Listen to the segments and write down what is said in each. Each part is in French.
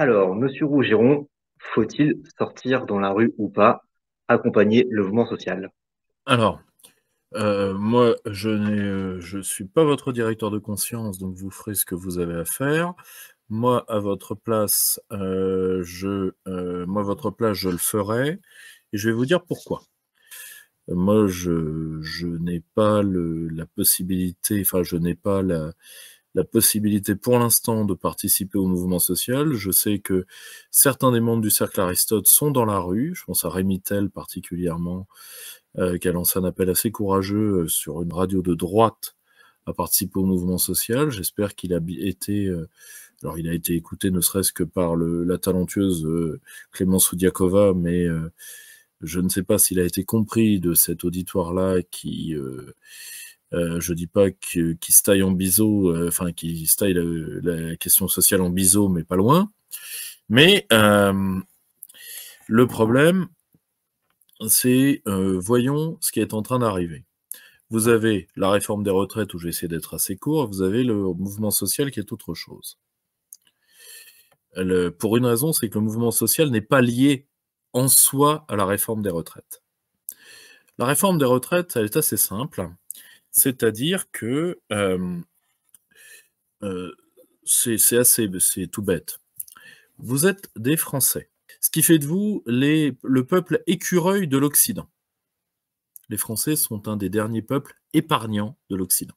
Alors, Monsieur Rougiron, faut-il sortir dans la rue ou pas Accompagner le mouvement social. Alors, euh, moi, je ne euh, je suis pas votre directeur de conscience, donc vous ferez ce que vous avez à faire. Moi, à votre place, euh, je, moi, votre place, je le ferai, et je vais vous dire pourquoi. Moi, je, n'ai pas la possibilité, enfin, je n'ai pas la, la possibilité pour l'instant de participer au mouvement social. Je sais que certains des membres du cercle Aristote sont dans la rue, je pense à Rémi Tell particulièrement, euh, qui a lancé un appel assez courageux euh, sur une radio de droite à participer au mouvement social. J'espère qu'il a été... Euh, alors il a été écouté ne serait-ce que par le, la talentueuse Clémence Oudiakova, mais je ne sais pas s'il a été compris de cet auditoire-là qui, je euh, je dis pas qu'il taille en biseau, euh, enfin se la, question sociale en biseau, mais pas loin. Mais euh, le problème, c'est voyons ce qui est en train d'arriver. Vous avez la réforme des retraites où j'ai essayé d'être assez court, vous avez le mouvement social qui est autre chose. pour une raison, c'est que le mouvement social n'est pas lié en soi à la réforme des retraites. La réforme des retraites, elle est assez simple. C'est-à-dire que euh, euh, c'est assez, c'est tout bête. Vous êtes des Français, ce qui fait de vous les, le peuple écureuil de l'Occident. Les Français sont un des derniers peuples épargnants de l'Occident.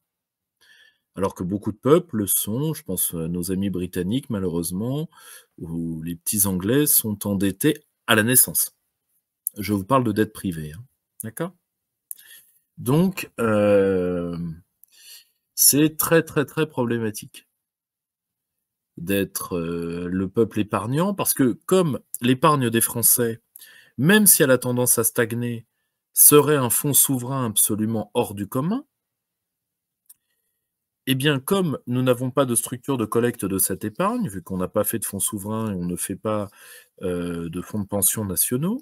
Alors que beaucoup de peuples sont, je pense à nos amis britanniques malheureusement, ou les petits Anglais sont endettés à la naissance. Je vous parle de dette privée. Hein. D'accord donc, euh, c'est très, très, très problématique d'être euh, le peuple épargnant, parce que comme l'épargne des Français, même si elle a tendance à stagner, serait un fonds souverain absolument hors du commun, et eh bien, comme nous n'avons pas de structure de collecte de cette épargne, vu qu'on n'a pas fait de fonds souverains et on ne fait pas euh, de fonds de pension nationaux,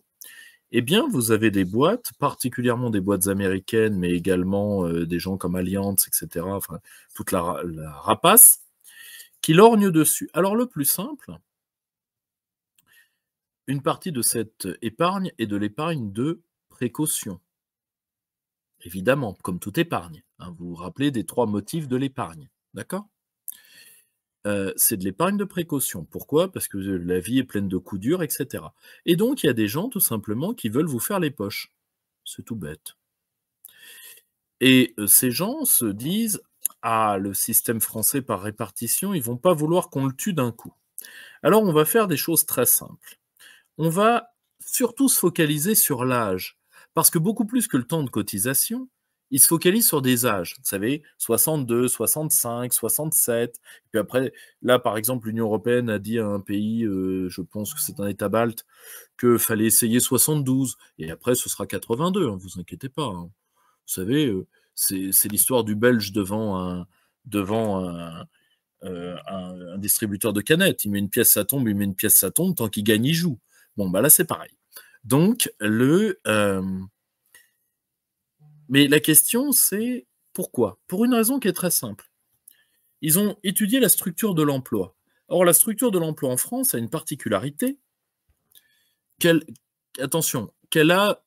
eh bien, vous avez des boîtes, particulièrement des boîtes américaines, mais également euh, des gens comme Alliance, etc., toute la, rapace, qui lorgnent dessus. Alors, le plus simple, une partie de cette épargne est de l'épargne de précaution. Évidemment, comme toute épargne. Hein, vous vous rappelez des trois motifs de l'épargne, d'accord euh, c'est de l'épargne de précaution. Pourquoi Parce que euh, la vie est pleine de coups durs, etc. Et donc, il y a des gens, tout simplement, qui veulent vous faire les poches. C'est tout bête. Et euh, ces gens se disent Ah, le système français par répartition, ils vont pas vouloir qu'on le tue d'un coup. Alors, on va faire des choses très simples. On va surtout se focaliser sur l'âge. Parce que beaucoup plus que le temps de cotisation, il se focalise sur des âges, vous savez, 62, 65, 67. puis après, là, par exemple, l'Union européenne a dit à un pays, euh, je pense que c'est un État balte, qu'il fallait essayer 72. Et après, ce sera 82, ne hein, vous inquiétez pas. Hein. Vous savez, euh, c'est l'histoire du Belge devant euh, un, distributeur de canettes. Il met une pièce, ça tombe, il met une pièce, ça tombe, tant qu'il gagne, il joue. Bon, bah là, c'est pareil. Donc, le... Mais la question, c'est pourquoi Pour une raison qui est très simple. Ils ont étudié la structure de l'emploi. Or, la structure de l'emploi en France a une particularité, qu'elle, attention, qu'elle a,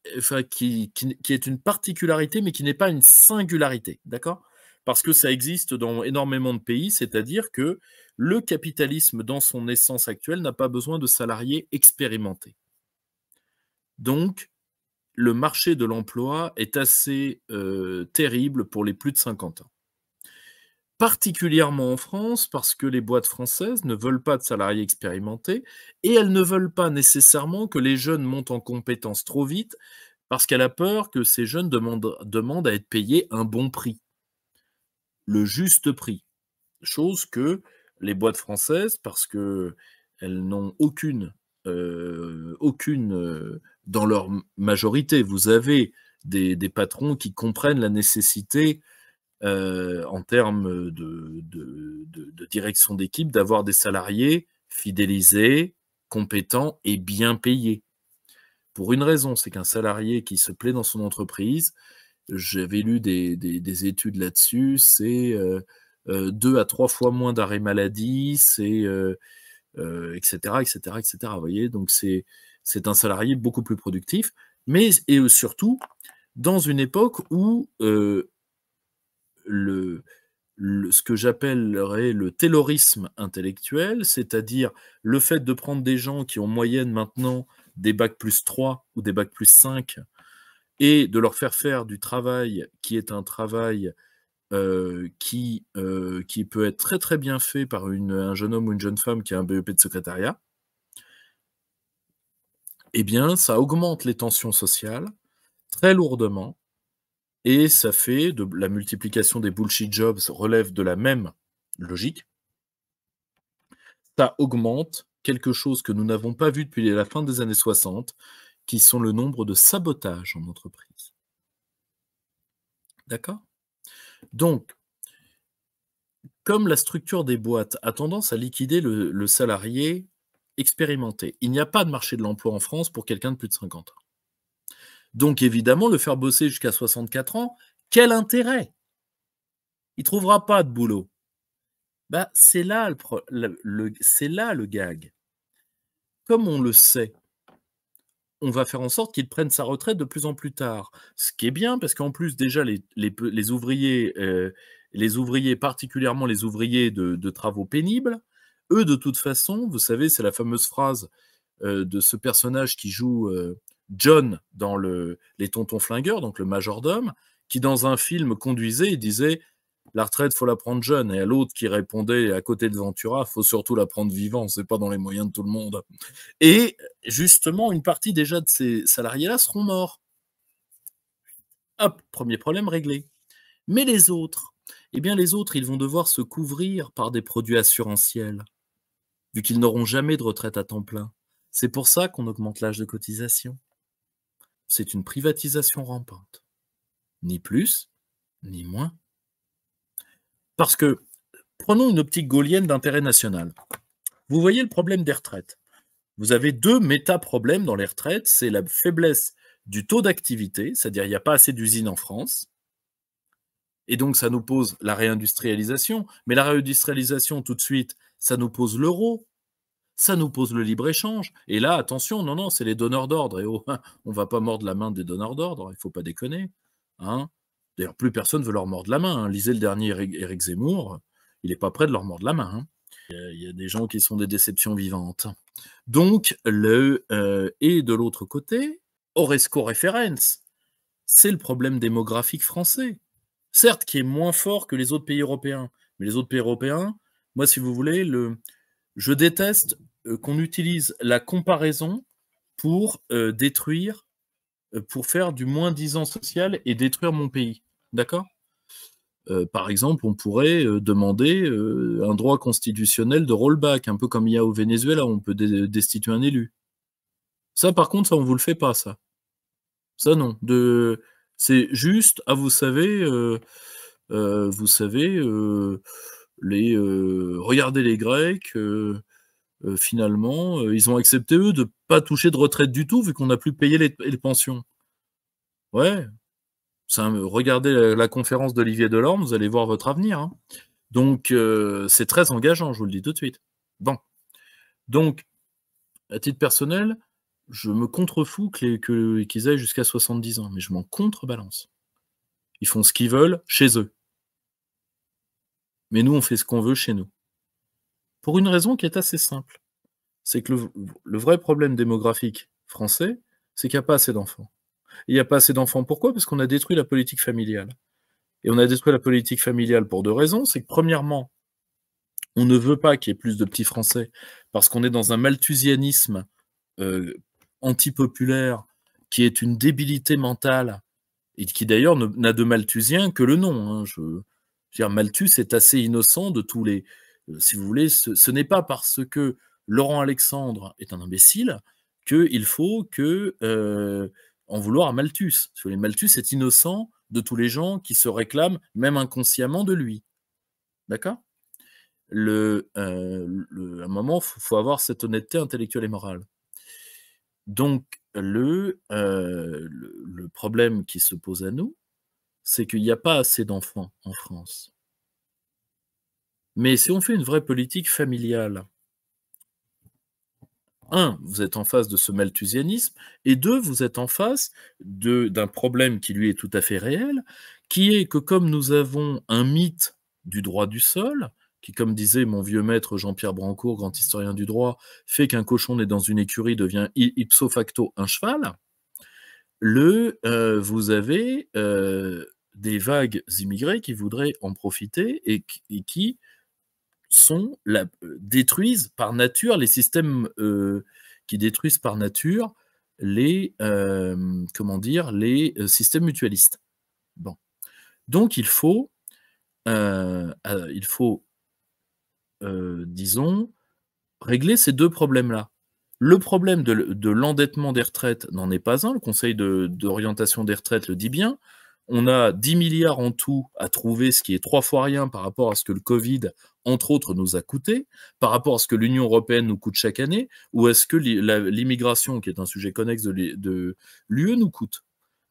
qui, est une particularité, mais qui n'est pas une singularité, d'accord Parce que ça existe dans énormément de pays, c'est-à-dire que le capitalisme, dans son essence actuelle, n'a pas besoin de salariés expérimentés. Donc, le marché de l'emploi est assez euh, terrible pour les plus de 50 ans. Particulièrement en France, parce que les boîtes françaises ne veulent pas de salariés expérimentés et elles ne veulent pas nécessairement que les jeunes montent en compétences trop vite, parce qu'elle a peur que ces jeunes demandent, à être payés un bon prix, le juste prix. Chose que les boîtes françaises, parce qu'elles n'ont aucune euh, aucune euh, dans leur majorité. Vous avez des, patrons qui comprennent la nécessité euh, en termes de, direction d'équipe d'avoir des salariés fidélisés, compétents et bien payés. Pour une raison, c'est qu'un salarié qui se plaît dans son entreprise, j'avais lu des, des études là-dessus, c'est deux à trois fois moins d'arrêt maladie, c'est etc., etc., etc. Vous voyez, donc c'est un salarié beaucoup plus productif, mais et euh, surtout dans une époque où euh, le, ce que j'appellerais le taylorisme intellectuel, c'est-à-dire le fait de prendre des gens qui ont moyenne maintenant des bacs plus 3 ou des bacs plus 5 et de leur faire faire du travail qui est un travail euh, qui, euh, qui peut être très très bien fait par un jeune homme ou une jeune femme qui a un BEP de secrétariat, eh bien, ça augmente les tensions sociales très lourdement, et ça fait de la multiplication des bullshit jobs relève de la même logique. Ça augmente quelque chose que nous n'avons pas vu depuis la fin des années 60, qui sont le nombre de sabotages en entreprise. D'accord donc, comme la structure des boîtes a tendance à liquider le, salarié expérimenté, il n'y a pas de marché de l'emploi en France pour quelqu'un de plus de 50 ans. Donc évidemment, le faire bosser jusqu'à 64 ans, quel intérêt Il ne trouvera pas de boulot. Bah, c'est là le c'est là le gag. Comme on le sait, on va faire en sorte qu'il prenne sa retraite de plus en plus tard. Ce qui est bien, parce qu'en plus, déjà, les, ouvriers, euh, les ouvriers, particulièrement les ouvriers de, travaux pénibles, eux, de toute façon, vous savez, c'est la fameuse phrase euh, de ce personnage qui joue euh, John dans le, Les Tontons Flingueurs, donc le majordome, qui, dans un film, conduisait et disait la retraite, faut la prendre jeune. Et à l'autre qui répondait à côté de Ventura, faut surtout la prendre vivant, c'est pas dans les moyens de tout le monde. Et justement, une partie déjà de ces salariés-là seront morts. Hop, premier problème réglé. Mais les autres, eh bien les autres, ils vont devoir se couvrir par des produits assurantiels, vu qu'ils n'auront jamais de retraite à temps plein. C'est pour ça qu'on augmente l'âge de cotisation. C'est une privatisation rampante. Ni plus, ni moins. Parce que, prenons une optique gaulienne d'intérêt national. Vous voyez le problème des retraites. Vous avez deux méta-problèmes dans les retraites. C'est la faiblesse du taux d'activité, c'est-à-dire il n'y a pas assez d'usines en France. Et donc, ça nous pose la réindustrialisation. Mais la réindustrialisation, tout de suite, ça nous pose l'euro, ça nous pose le libre-échange. Et là, attention, non, non, c'est les donneurs d'ordre. Et oh, on ne va pas mordre la main des donneurs d'ordre, il ne faut pas déconner. Hein D'ailleurs, plus personne veut leur mordre la main. Hein. Lisez le dernier Eric Zemmour, il n'est pas prêt de leur mordre la main. Hein. Il y a des gens qui sont des déceptions vivantes. Donc, le, euh, et de l'autre côté, Oresco référence, c'est le problème démographique français. Certes, qui est moins fort que les autres pays européens, mais les autres pays européens, moi, si vous voulez, le, je déteste euh, qu'on utilise la comparaison pour euh, détruire, pour faire du moins-disant social et détruire mon pays. D'accord euh, par exemple, on pourrait euh, demander euh, un droit constitutionnel de rollback, un peu comme il y a au Venezuela, on peut destituer un élu. Ça, par contre, ça, on vous le fait pas, ça. Ça, non. De... C'est juste, ah, vous savez, vous savez, les, regardez les Grecs, finalement, ils ont accepté, eux, de pas toucher de retraite du tout, vu qu'on n'a plus payé les, les pensions. Ouais, regardez la, conférence d'Olivier Delorme, vous allez voir votre avenir. Hein. Donc, euh, c'est très engageant, je vous le dis tout de suite. Bon. Donc, à titre personnel, je me contrefous qu'ils que, aillent jusqu'à 70 ans, mais je m'en contrebalance. Ils font ce qu'ils veulent chez eux. Mais nous, on fait ce qu'on veut chez nous. Pour une raison qui est assez simple. C'est que le, le vrai problème démographique français, c'est qu'il n'y a pas assez d'enfants il n'y a pas assez d'enfants. Pourquoi Parce qu'on a détruit la politique familiale. Et on a détruit la politique familiale pour deux raisons. C'est que premièrement, on ne veut pas qu'il y ait plus de petits Français parce qu'on est dans un malthusianisme euh, antipopulaire qui est une débilité mentale et qui d'ailleurs n'a de malthusien que le nom. Hein. Je, dire, Malthus est assez innocent de tous les... Euh, si vous voulez, ce, n'est pas parce que Laurent Alexandre est un imbécile qu'il faut que... Euh, en vouloir à Malthus. Malthus est innocent de tous les gens qui se réclament, même inconsciemment, de lui. D'accord euh, le, À un moment, il faut, avoir cette honnêteté intellectuelle et morale. Donc, le, euh, le, le problème qui se pose à nous, c'est qu'il n'y a pas assez d'enfants en France. Mais si on fait une vraie politique familiale, un, vous êtes en face de ce malthusianisme, et deux, vous êtes en face d'un problème qui lui est tout à fait réel, qui est que comme nous avons un mythe du droit du sol, qui, comme disait mon vieux maître Jean-Pierre Brancourt, grand historien du droit, fait qu'un cochon né dans une écurie devient ipso facto un cheval, le, euh, vous avez euh, des vagues immigrées qui voudraient en profiter et qui sont la, euh, détruisent par nature les systèmes euh, qui détruisent par nature les euh, comment dire les systèmes mutualistes. Bon, donc il faut il faut disons régler ces deux problèmes là. Le problème de, l'endettement des retraites n'en est pas un. Le Conseil d'orientation des retraites le dit bien. On a 10 milliards en tout à trouver, ce qui est trois fois rien par rapport à ce que le Covid, entre autres, nous a coûté, par rapport à ce que l'Union européenne nous coûte chaque année, ou est-ce que l'immigration, qui est un sujet connexe de l'UE, e, nous coûte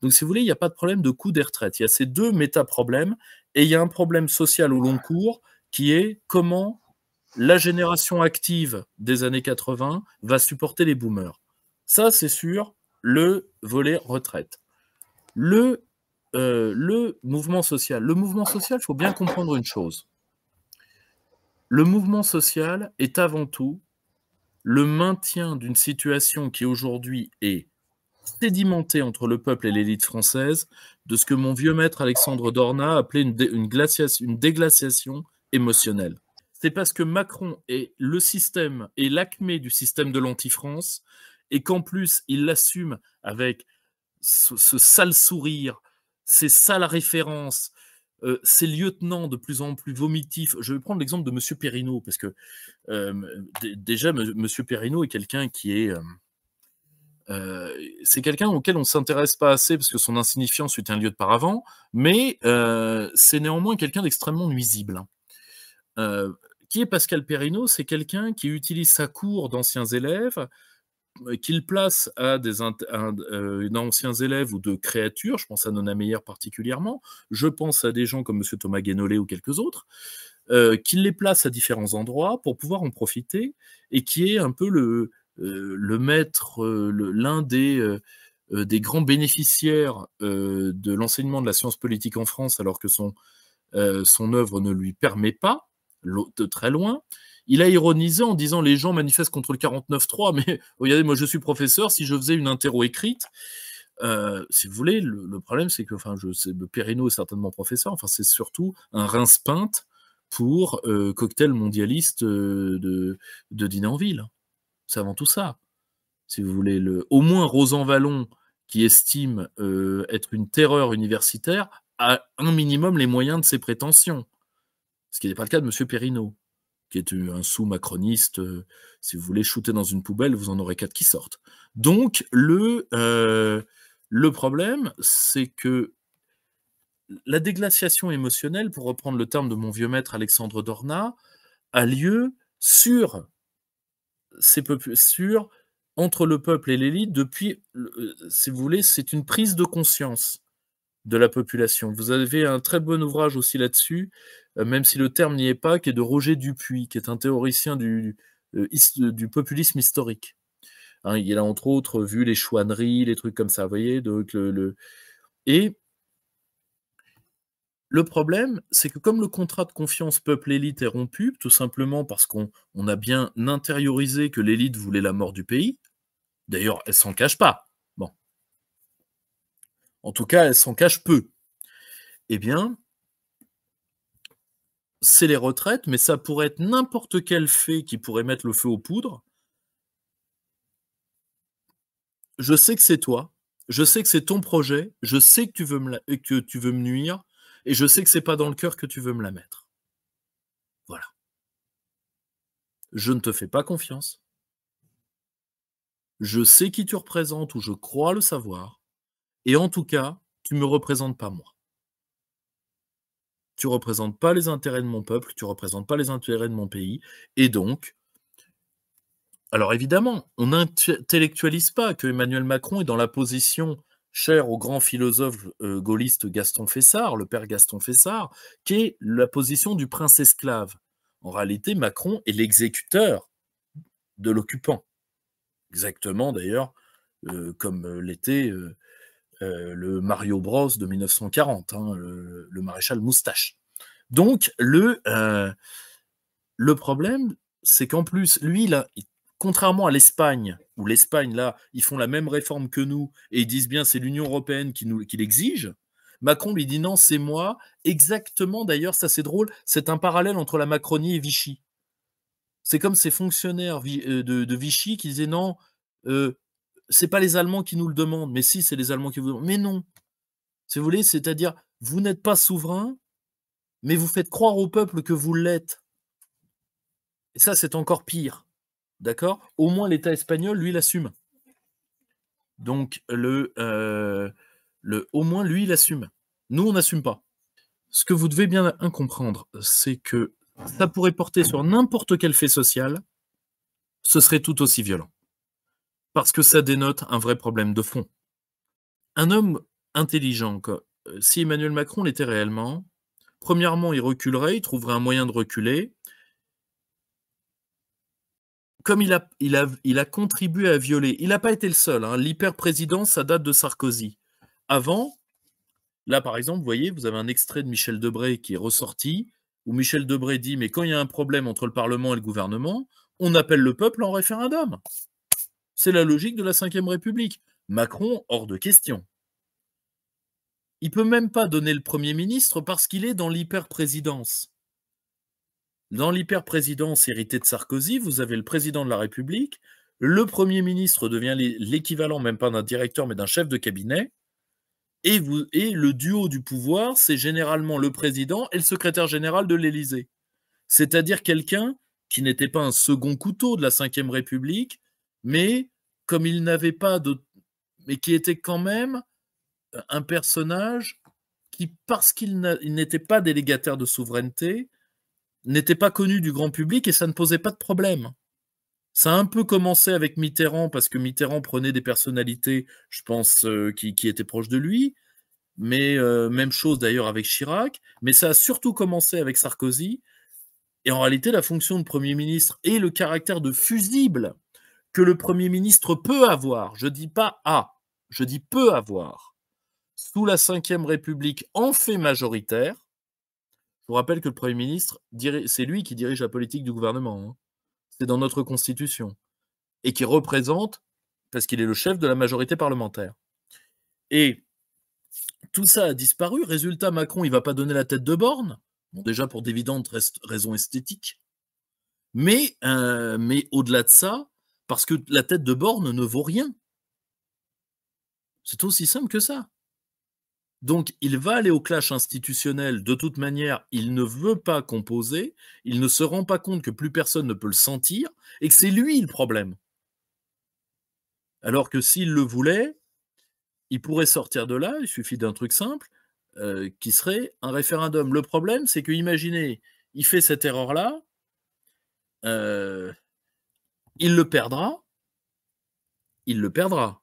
donc, si vous voulez, il n'y a pas de problème de coût des retraites. Il y a ces deux méta-problèmes et il y a un problème social au long cours qui est comment la génération active des années 80 va supporter les boomers. Ça, c'est sur le volet retraite. Le euh, le mouvement social. Le mouvement social, il faut bien comprendre une chose. Le mouvement social est avant tout le maintien d'une situation qui aujourd'hui est sédimentée entre le peuple et l'élite française de ce que mon vieux maître Alexandre Dorna appelait une, une, déglaciation émotionnelle. C'est parce que Macron est le système, et l'acmé du système de l'anti-France, et qu'en plus il l'assume avec ce, sale sourire, c'est ça la référence. Euh, ces lieutenants de plus en plus vomitifs. Je vais prendre l'exemple de M. Perrineau, parce que euh, déjà, M. Perrineau est quelqu'un qui est. Euh, euh, c'est quelqu'un auquel on ne s'intéresse pas assez parce que son insignifiance est un lieu de paravent, mais c'est néanmoins quelqu'un d'extrêmement nuisible. Hein. qui est Pascal Perrineau C'est quelqu'un qui utilise sa cour d'anciens élèves euh, qu'il place à des euh, anciens élèves ou de créatures, je pense à Nona Meyer particulièrement, je pense à des gens comme M. Thomas Guénolé ou quelques autres, euh, qu'il les place à différents endroits pour pouvoir en profiter et qui est un peu le, maître, l'un des, grands bénéficiaires de l'enseignement de la science politique en France alors que son, son œuvre ne lui permet pas, de très loin, il a ironisé en disant les gens manifestent contre le 49-3, mais regardez, moi je suis professeur, si je faisais une interro écrite, euh, si vous voulez, le, problème c'est que, enfin, je sais, est certainement professeur, enfin, c'est surtout un rince peinte pour euh, cocktail mondialiste euh, de de, de ville. C'est avant tout ça. Si vous voulez, le, au moins Rosan Vallon, qui estime être une terreur universitaire, a un minimum les moyens de ses prétentions. Ce qui n'est pas le cas de M. Perrineau qui est euh, un sous-macroniste, euh, si vous voulez shooter dans une poubelle, vous en aurez quatre qui sortent. Donc, le, euh, le problème, c'est que la déglaciation émotionnelle, pour reprendre le terme de mon vieux maître Alexandre Dorna, a lieu sur, ces sur entre le peuple et l'élite depuis, si vous voulez, c'est une prise de conscience de la population. Vous avez un très bon ouvrage aussi là-dessus euh, même si le terme n'y est pas, qui est de Roger Dupuis, qui est un théoricien du, euh, populisme historique. Hein, il a entre autres vu les chouanneries, les trucs comme ça, vous voyez. Donc le, Et le problème, c'est que comme le contrat de confiance peuple-élite est rompu, tout simplement parce qu'on a bien intériorisé que l'élite voulait la mort du pays, d'ailleurs, elle s'en cache pas. Bon. En tout cas, elle s'en cache peu. Eh bien, c'est les retraites, mais ça pourrait être n'importe quel fait qui pourrait mettre le feu aux poudres. Je sais que c'est toi, je sais que c'est ton projet, je sais que tu veux me, que tu veux me nuire, et je sais que c'est pas dans le cœur que tu veux me la mettre. Voilà. Je ne te fais pas confiance. Je sais qui tu représentes ou je crois le savoir, et en tout cas, tu ne me représentes pas moi tu représentes pas les intérêts de mon peuple, tu représentes pas les intérêts de mon pays, et donc, alors évidemment, on n'intellectualise pas que Emmanuel Macron est dans la position chère au grand philosophe euh, gaulliste Gaston Fessard, le père Gaston Fessard, qui est la position du prince esclave. En réalité, Macron est l'exécuteur de l'occupant. Exactement d'ailleurs, euh, comme euh, l'était euh, le Mario Bros de 1940, hein, le, maréchal moustache. Donc le, euh, le problème, c'est qu'en plus, lui, contrairement à l'Espagne, où l'Espagne, là, ils font la même réforme que nous, et ils disent bien c'est l'Union européenne qui, nous, qui l'exige, Macron lui dit non, c'est moi. Exactement, d'ailleurs, ça c'est drôle, c'est un parallèle entre la Macronie et Vichy. C'est comme ces fonctionnaires euh, de, Vichy qui disaient non, c'est pas les Allemands qui nous le demandent, mais si, c'est les Allemands qui vous demandent. Mais non. Si vous voulez, c'est-à-dire, vous n'êtes pas souverain, mais vous faites croire au peuple que vous l'êtes. Et ça, c'est encore pire. D'accord Au moins, l'État espagnol, lui, l'assume. Donc, le, euh, le, au moins, lui, il assume. Nous, on n'assume pas. Ce que vous devez bien comprendre, c'est que ça pourrait porter sur n'importe quel fait social, ce serait tout aussi violent parce que ça dénote un vrai problème de fond. Un homme intelligent, euh, si Emmanuel Macron l'était réellement, premièrement, il reculerait, il trouverait un moyen de reculer. Comme il a, contribué à violer, il n'a pas été le seul. Hein. L'hyper-président, ça date de Sarkozy. Avant, là par exemple, vous voyez, vous avez un extrait de Michel Debré qui est ressorti, où Michel Debré dit Mais quand il y a un problème entre le Parlement et le gouvernement, on appelle le peuple en référendum. C'est la logique de la Ve République. Macron, hors de question. Il peut même pas donner le Premier ministre parce qu'il est dans l'hyperprésidence. Dans l'hyperprésidence présidence héritée de Sarkozy, vous avez le président de la République, le Premier ministre devient l'équivalent même pas d'un directeur mais d'un chef de cabinet, et, vous, et le duo du pouvoir, c'est généralement le président et le secrétaire général de l'Élysée. C'est-à-dire quelqu'un qui n'était pas un second couteau de la Ve République, mais comme il n'avait pas de. mais qui était quand même euh, un personnage qui, parce qu'il n'était pas délégataire de souveraineté, n'était pas connu du grand public et ça ne posait pas de problème. Ça a un peu commencé avec Mitterrand, parce que Mitterrand prenait des personnalités, je pense, euh, qui, étaient proches de lui, mais euh, même chose d'ailleurs avec Chirac, mais ça a surtout commencé avec Sarkozy, et en réalité, la fonction de Premier ministre et le caractère de fusible que le Premier ministre peut avoir, je ne dis pas a, je dis peut avoir, sous la Ve République en fait majoritaire, je vous rappelle que le Premier ministre, c'est lui qui dirige la politique du gouvernement, hein. c'est dans notre Constitution, et qui représente, parce qu'il est le chef de la majorité parlementaire. Et tout ça a disparu, résultat, Macron, il ne va pas donner la tête de borne, bon, déjà pour d'évidentes raisons esthétiques, mais, euh, mais au-delà de ça, parce que la tête de borne ne vaut rien. C'est aussi simple que ça. Donc, il va aller au clash institutionnel. De toute manière, il ne veut pas composer. Il ne se rend pas compte que plus personne ne peut le sentir et que c'est lui le problème. Alors que s'il le voulait, il pourrait sortir de là. Il suffit d'un truc simple euh, qui serait un référendum. Le problème, c'est que, imaginez, il fait cette erreur-là. Euh, il le perdra. Il le perdra.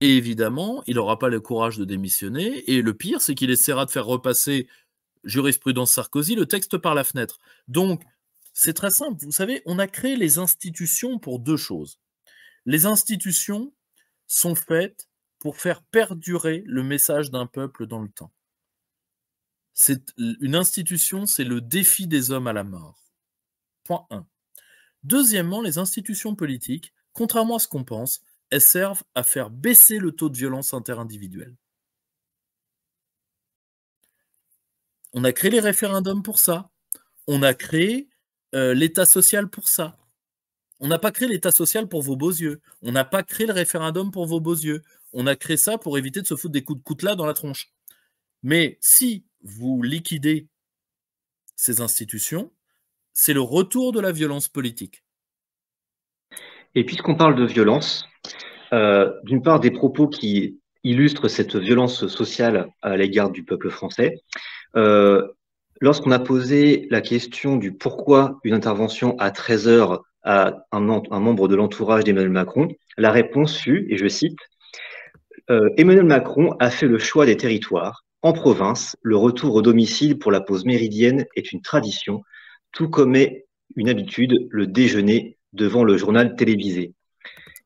Et évidemment, il n'aura pas le courage de démissionner. Et le pire, c'est qu'il essaiera de faire repasser jurisprudence Sarkozy le texte par la fenêtre. Donc, c'est très simple. Vous savez, on a créé les institutions pour deux choses. Les institutions sont faites pour faire perdurer le message d'un peuple dans le temps. C'est une institution, c'est le défi des hommes à la mort. Point 1. Deuxièmement, les institutions politiques, contrairement à ce qu'on pense, elles servent à faire baisser le taux de violence interindividuelle. On a créé les référendums pour ça. On a créé euh, l'État social pour ça. On n'a pas créé l'État social pour vos beaux yeux. On n'a pas créé le référendum pour vos beaux yeux. On a créé ça pour éviter de se foutre des coups de coutelas dans la tronche. Mais si vous liquidez ces institutions, c'est le retour de la violence politique. Et puisqu'on parle de violence, euh, d'une part des propos qui illustrent cette violence sociale à l'égard du peuple français, euh, lorsqu'on a posé la question du pourquoi une intervention à 13 heures à un, membre de l'entourage d'Emmanuel Macron, la réponse fut, et je cite, euh, Emmanuel Macron a fait le choix des territoires. En province, le retour au domicile pour la pause méridienne est une tradition tout comme est une habitude, le déjeuner devant le journal télévisé.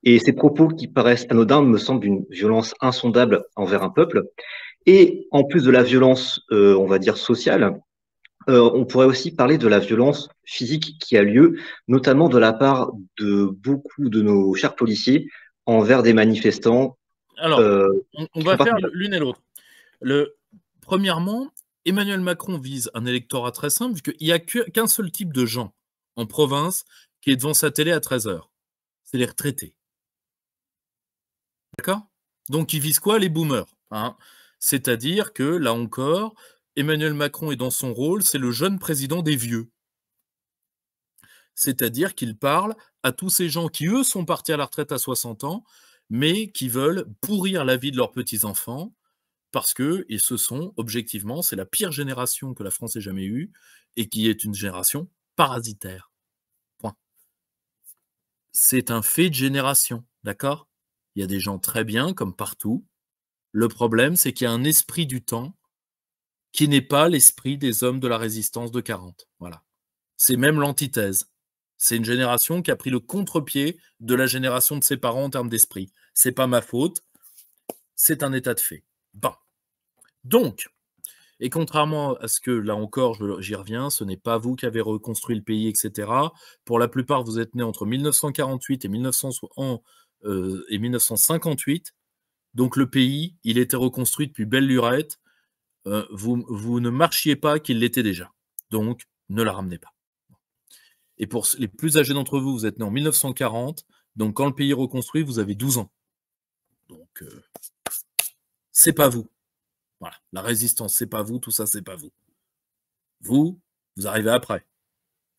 Et ces propos qui paraissent anodins me semblent d'une violence insondable envers un peuple. Et en plus de la violence, euh, on va dire, sociale, euh, on pourrait aussi parler de la violence physique qui a lieu, notamment de la part de beaucoup de nos chers policiers envers des manifestants. Alors, euh, on, on va faire l'une et l'autre. Le, premièrement, Emmanuel Macron vise un électorat très simple, vu qu'il n'y a qu'un seul type de gens en province qui est devant sa télé à 13h. C'est les retraités. D'accord Donc il vise quoi Les boomers. Hein C'est-à-dire que, là encore, Emmanuel Macron est dans son rôle, c'est le jeune président des vieux. C'est-à-dire qu'il parle à tous ces gens qui, eux, sont partis à la retraite à 60 ans, mais qui veulent pourrir la vie de leurs petits-enfants, parce que ils se sont objectivement, c'est la pire génération que la France ait jamais eue et qui est une génération parasitaire. Point. C'est un fait de génération, d'accord Il y a des gens très bien comme partout. Le problème, c'est qu'il y a un esprit du temps qui n'est pas l'esprit des hommes de la résistance de 40. Voilà. C'est même l'antithèse. C'est une génération qui a pris le contre-pied de la génération de ses parents en termes d'esprit. C'est pas ma faute. C'est un état de fait. Donc, et contrairement à ce que, là encore, j'y reviens, ce n'est pas vous qui avez reconstruit le pays, etc. Pour la plupart, vous êtes nés entre 1948 et, euh, et 1958. Donc le pays, il était reconstruit depuis belle lurette. Euh, vous, ne marchiez pas qu'il l'était déjà. Donc, ne la ramenez pas. Et pour les plus âgés d'entre vous, vous êtes nés en 1940. Donc, quand le pays est reconstruit, vous avez 12 ans. Donc, euh, c'est pas vous. Voilà, la résistance, c'est pas vous, tout ça, c'est pas vous. Vous, vous arrivez après.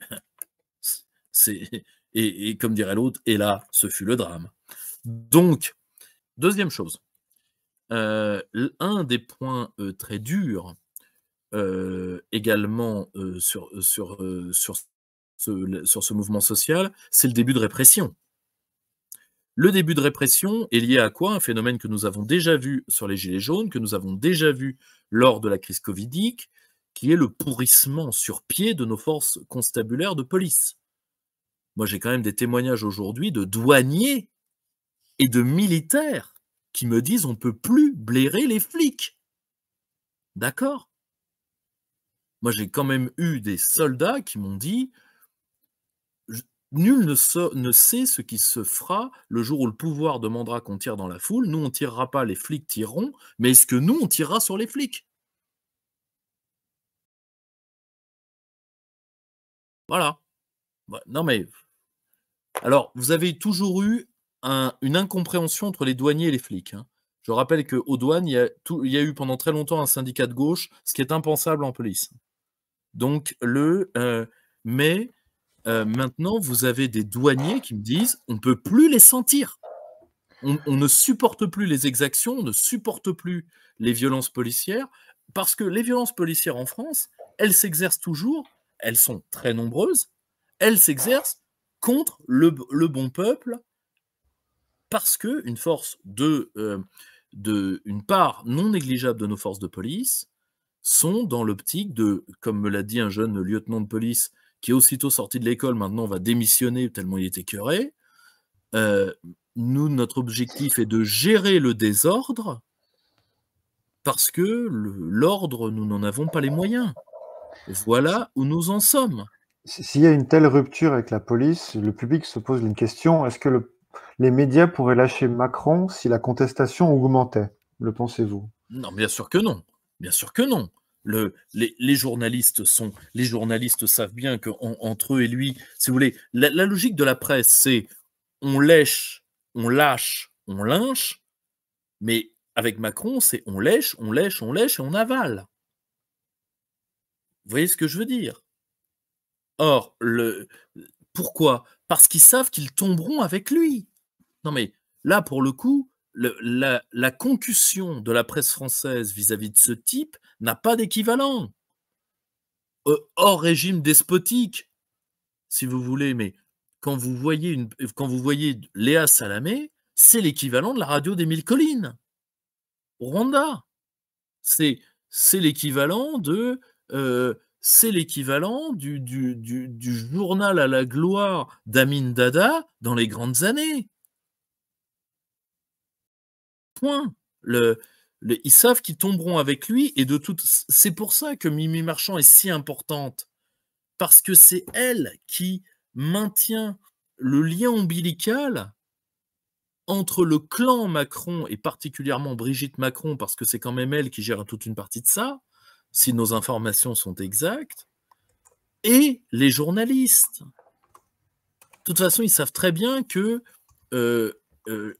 et, et comme dirait l'autre, et là, ce fut le drame. Donc, deuxième chose, euh, un des points euh, très durs euh, également sur, sur, sur, sur ce mouvement social, c'est le début de répression. Le début de répression est lié à quoi Un phénomène que nous avons déjà vu sur les Gilets jaunes, que nous avons déjà vu lors de la crise covidique, qui est le pourrissement sur pied de nos forces constabulaires de police. Moi, j'ai quand même des témoignages aujourd'hui de douaniers et de militaires qui me disent on ne peut plus blairer les flics. D'accord Moi, j'ai quand même eu des soldats qui m'ont dit Nul ne, sait ce qui se fera le jour où le pouvoir demandera qu'on tire dans la foule. Nous, on tirera pas, les flics tireront, mais est-ce que nous, on tirera sur les flics Voilà. Bah, non mais... Alors, vous avez toujours eu une incompréhension entre les douaniers et les flics. Hein. Je rappelle qu'aux douanes, il y, a eu pendant très longtemps un syndicat de gauche, ce qui est impensable en police. Donc, le... Euh, mais euh, maintenant, vous avez des douaniers qui me disent on ne peut plus les sentir. On, ne supporte plus les exactions, on ne supporte plus les violences policières, parce que les violences policières en France, elles s'exercent toujours, elles sont très nombreuses, elles s'exercent contre le, bon peuple, parce que une force euh, de, une part non négligeable de nos forces de police sont dans l'optique de, comme me l'a dit un jeune lieutenant de police qui est aussitôt sorti de l'école, maintenant va démissionner tellement il était curé. Euh, nous, notre objectif est de gérer le désordre parce que l'ordre, nous n'en avons pas les moyens. Voilà où nous en sommes. S'il y a une telle rupture avec la police, le public se pose une question est-ce que les médias pourraient lâcher Macron si la contestation augmentait Le pensez-vous Non, bien sûr que non. Bien sûr que non les, journalistes sont, les journalistes savent bien que entre eux et lui, si vous voulez, la, logique de la presse, c'est on lèche, on lâche, on lynche, mais avec Macron, c'est on lèche, on lèche, on lèche et on avale. Vous voyez ce que je veux dire Or, le, pourquoi Parce qu'ils savent qu'ils tomberont avec lui. Non mais là, pour le coup, la, concussion de la presse française vis à -vis de ce type, n'a pas d'équivalent. Euh, hors régime despotique, si vous voulez, mais quand vous voyez, quand vous voyez Léa Salamé, c'est l'équivalent de la radio des mille collines au Rwanda. C'est l'équivalent de euh, c'est l'équivalent du, du, du, du, journal à la gloire d'Amin Dada dans les grandes années. Point. Le, ils savent qu'ils tomberont avec lui et de toute. C'est pour ça que Mimi Marchand est si importante parce que c'est elle qui maintient le lien ombilical entre le clan Macron et particulièrement Brigitte Macron, parce que c'est quand même elle qui gère toute une partie de ça, si nos informations sont exactes, et les journalistes. De toute façon, ils savent très bien que euh, euh,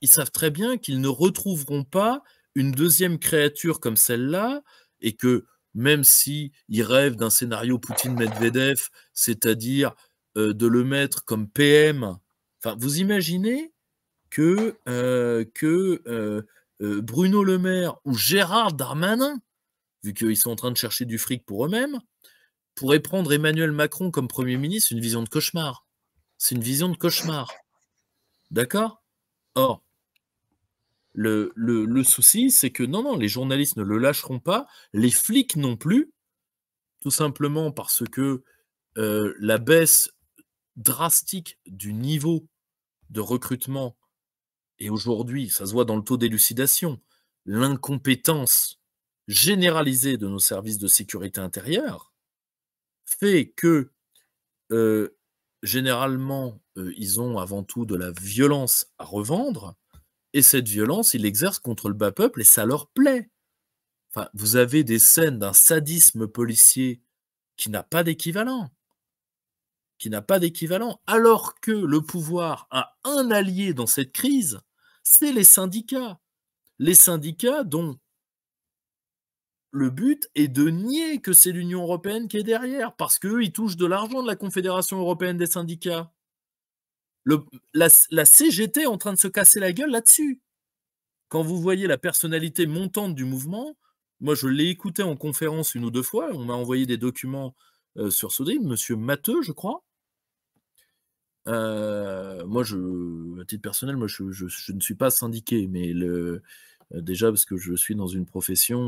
ils savent très bien qu'ils ne retrouveront pas une deuxième créature comme celle-là, et que même si il rêve d'un scénario Poutine-Medvedev, c'est-à-dire euh, de le mettre comme PM, enfin, vous imaginez que, euh, que euh, Bruno Le Maire ou Gérard Darmanin, vu qu'ils sont en train de chercher du fric pour eux-mêmes, pourraient prendre Emmanuel Macron comme Premier ministre, une vision de cauchemar. C'est une vision de cauchemar. D'accord Or, le, souci, c'est que non, non, les journalistes ne le lâcheront pas, les flics non plus, tout simplement parce que euh, la baisse drastique du niveau de recrutement, et aujourd'hui, ça se voit dans le taux d'élucidation, l'incompétence généralisée de nos services de sécurité intérieure, fait que euh, généralement, euh, ils ont avant tout de la violence à revendre, et cette violence, il l'exerce contre le bas peuple et ça leur plaît. Enfin, vous avez des scènes d'un sadisme policier qui n'a pas d'équivalent. Qui n'a pas d'équivalent. Alors que le pouvoir a un allié dans cette crise, c'est les syndicats. Les syndicats dont le but est de nier que c'est l'Union européenne qui est derrière, parce qu'eux, ils touchent de l'argent de la Confédération européenne des syndicats la, CGT est en train de se casser la gueule là-dessus. Quand vous voyez la personnalité montante du mouvement, moi je l'ai écouté en conférence une ou deux fois, on m'a envoyé des documents euh, sur Soudé, monsieur Matteux, je crois. Euh, moi, à titre personnel, je, ne suis pas syndiqué, mais euh, déjà parce que je suis dans une profession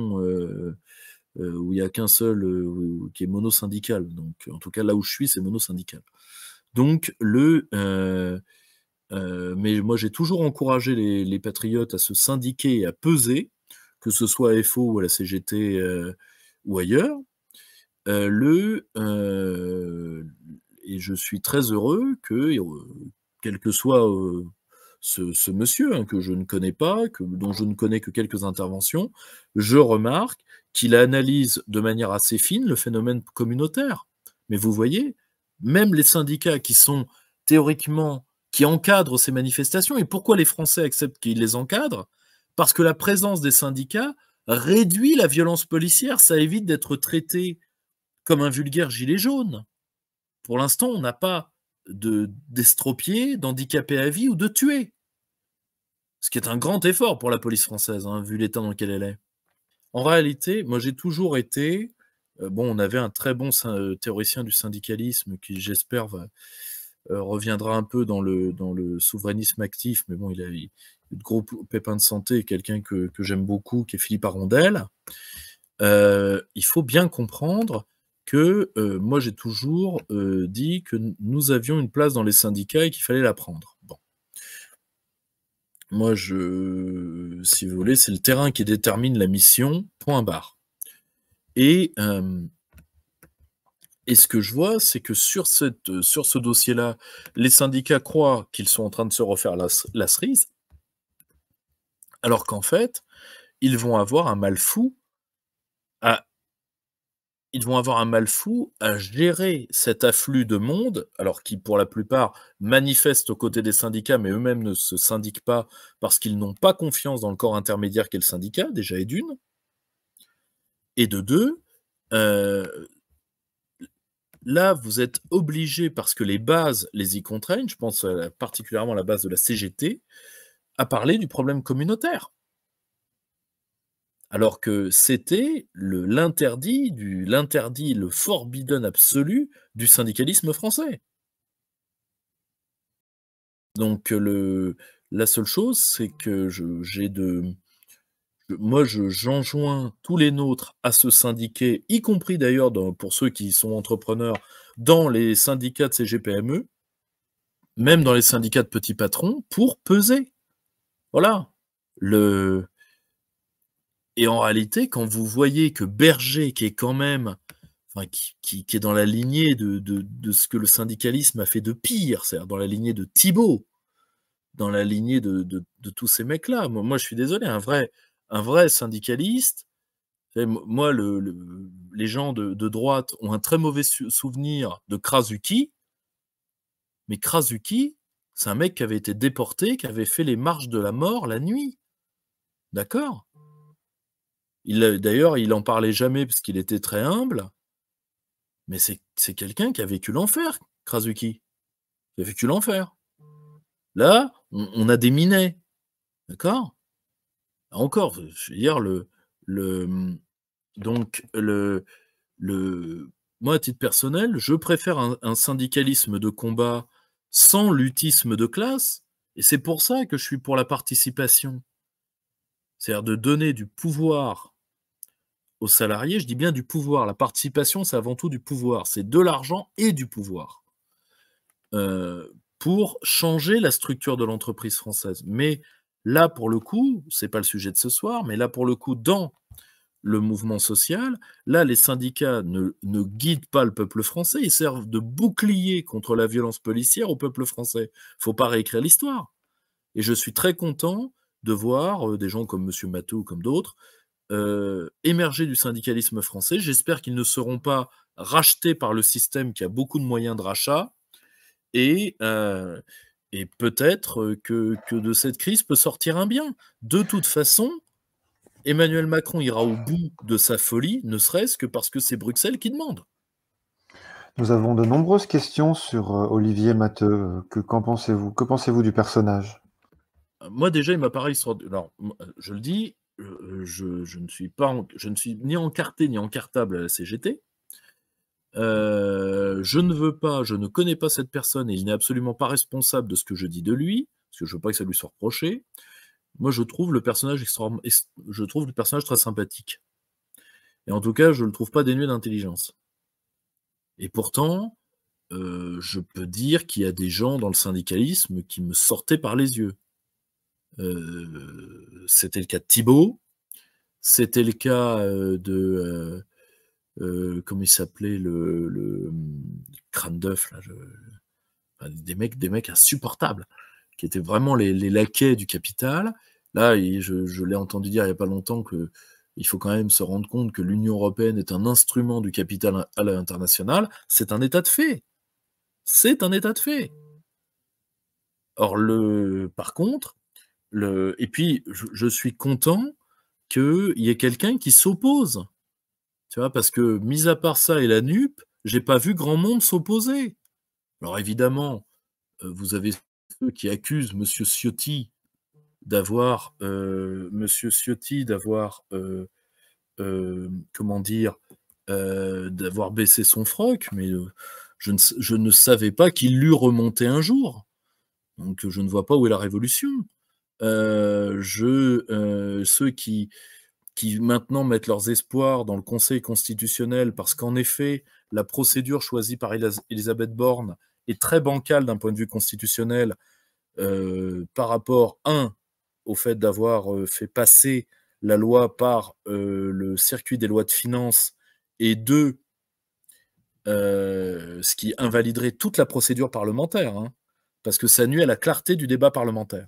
où il n'y a qu'un seul qui est monosyndical. Donc, en tout cas, là où je suis, c'est monosyndical. Donc, le. Euh, euh, mais moi, j'ai toujours encouragé les, patriotes à se syndiquer et à peser, que ce soit à FO ou à la CGT euh, ou ailleurs. le, et je suis très heureux que, quel que soit ce, monsieur hein, que je ne connais pas, dont je ne connais que quelques interventions, je remarque qu'il analyse de manière assez fine le phénomène communautaire. Mais vous voyez, même les syndicats qui sont théoriquement, qui encadrent ces manifestations, et pourquoi les Français acceptent qu'ils les encadrent Parce que la présence des syndicats réduit la violence policière, ça évite d'être traité comme un vulgaire gilet jaune. Pour l'instant, on n'a pas d'estropiés, d'handicapés à vie ou de tués. Ce qui est un grand effort pour la police française, hein, vu l'état dans lequel elle est. En réalité, moi j'ai toujours été euh, bon, on avait un très bon euh, théoricien du syndicalisme qui, j'espère, euh, reviendra un peu dans le, dans le souverainisme actif, mais bon, il a eu de gros pépins de santé, quelqu'un que, j'aime beaucoup, qui est Philippe Arondel. il faut bien comprendre que moi j'ai toujours dit que nous avions une place dans les syndicats et qu'il fallait la prendre. Bon. Moi, je, si vous voulez, c'est le terrain qui détermine la mission, point barre. Et, ce que je vois, c'est que sur, cette, sur ce dossier-là, les syndicats croient qu'ils sont en train de se refaire la, cerise, alors qu'en fait, ils vont avoir un mal fou à ils vont avoir un mal fou à gérer cet afflux de monde, alors qui pour la plupart manifestent aux côtés des syndicats, mais eux-mêmes ne se syndiquent pas parce qu'ils n'ont pas confiance dans le corps intermédiaire qu'est le syndicat, déjà et d'une. Et de deux, euh, là, vous êtes obligé, parce que les bases les y contraignent, je pense euh, particulièrement à la base de la CGT, à parler du problème communautaire. Alors que c'était l'interdit, l'interdit, le forbidden absolu du syndicalisme français. Donc le, la seule chose, c'est que j'ai de, moi, j'enjoins tous les nôtres à se syndiquer, y compris d'ailleurs pour ceux qui sont entrepreneurs, dans les syndicats de CGPME, même dans les syndicats de petits patrons, pour peser. Voilà. Le... Et en réalité, quand vous voyez que Berger, qui est quand même, qui, est dans la lignée de, ce que le syndicalisme a fait de pire, c'est-à-dire dans la lignée de Thibault, dans la lignée de, tous ces mecs-là, moi, je suis désolé, un vrai, un vrai syndicaliste, moi, les gens de, droite ont un très mauvais souvenir de Krasuki, mais Krasuki, c'est un mec qui avait été déporté, qui avait fait les marches de la mort la nuit. D'accord D'ailleurs, il n'en parlait jamais parce qu'il était très humble, mais c'est quelqu'un qui a vécu l'enfer, Krasuki. Il a vécu l'enfer. Là, on, on a des minets. D'accord encore, je veux dire, le, mmh, donc, le, le, moi, à titre personnel, je préfère un, syndicalisme de combat sans lutisme de classe, et c'est pour ça que je suis pour la participation. C'est-à-dire de donner du pouvoir aux salariés, je dis bien du pouvoir. La participation, c'est avant tout du pouvoir. C'est de l'argent et du pouvoir euh, pour changer la structure de l'entreprise française. Mais Là, pour le coup, c'est pas le sujet de ce soir, mais là, pour le coup, dans le mouvement social, là, les syndicats ne, guident pas le peuple français, ils servent de bouclier contre la violence policière au peuple français. Faut pas réécrire l'histoire. Et je suis très content de voir euh, des gens comme M. Matou, ou comme d'autres euh, émerger du syndicalisme français. J'espère qu'ils ne seront pas rachetés par le système qui a beaucoup de moyens de rachat. Et euh, et peut-être que, de cette crise peut sortir un bien. De toute façon, Emmanuel Macron ira au bout de sa folie, ne serait-ce que parce que c'est Bruxelles qui demande. Nous avons de nombreuses questions sur Olivier Matteux. Que, qu'en pensez-vous Que pensez-vous du personnage Moi déjà, il m'apparaît... Alors, euh, je le dis, je, ne suis pas je ne suis ni encarté ni encartable à la CGT. Euh, je ne veux pas, je ne connais pas cette personne et il n'est absolument pas responsable de ce que je dis de lui, parce que je veux pas que ça lui soit reproché. Moi, je trouve le personnage je trouve le personnage très sympathique. Et en tout cas, je ne le trouve pas dénué d'intelligence. Et pourtant, euh, je peux dire qu'il y a des gens dans le syndicalisme qui me sortaient par les yeux. Euh, c'était le cas de Thibault, c'était le cas de comme euh, comment il s'appelait, le, hmm, crâne d'œuf, des, mecs, des mecs insupportables, qui étaient vraiment les, laquais du capital. Là, je, l'ai entendu dire il n'y a pas longtemps que il faut quand même se rendre compte que l'Union européenne est un instrument du capital à l'international, c'est un état de fait. C'est un état de fait. Or, le, par contre, et puis je suis content qu'il y ait quelqu'un qui s'oppose tu vois, parce que, mis à part ça et la NUP, j'ai pas vu grand monde s'opposer. Alors évidemment, euh, vous avez ceux qui accusent M. Ciotti d'avoir, euh, Ciotti d'avoir, euh, euh, comment dire, d'avoir baissé son froc, mais je ne, savais pas qu'il l'eût remonté un jour. Donc je ne vois pas où est la révolution. je, ceux qui, qui maintenant mettent leurs espoirs dans le Conseil constitutionnel, parce qu'en effet, la procédure choisie par Elisabeth Borne est très bancale d'un point de vue constitutionnel euh, par rapport, un, au fait d'avoir euh, fait passer la loi par euh, le circuit des lois de finances, et deux, ce qui invaliderait toute la procédure parlementaire, hein, parce que ça nuit à la clarté du débat parlementaire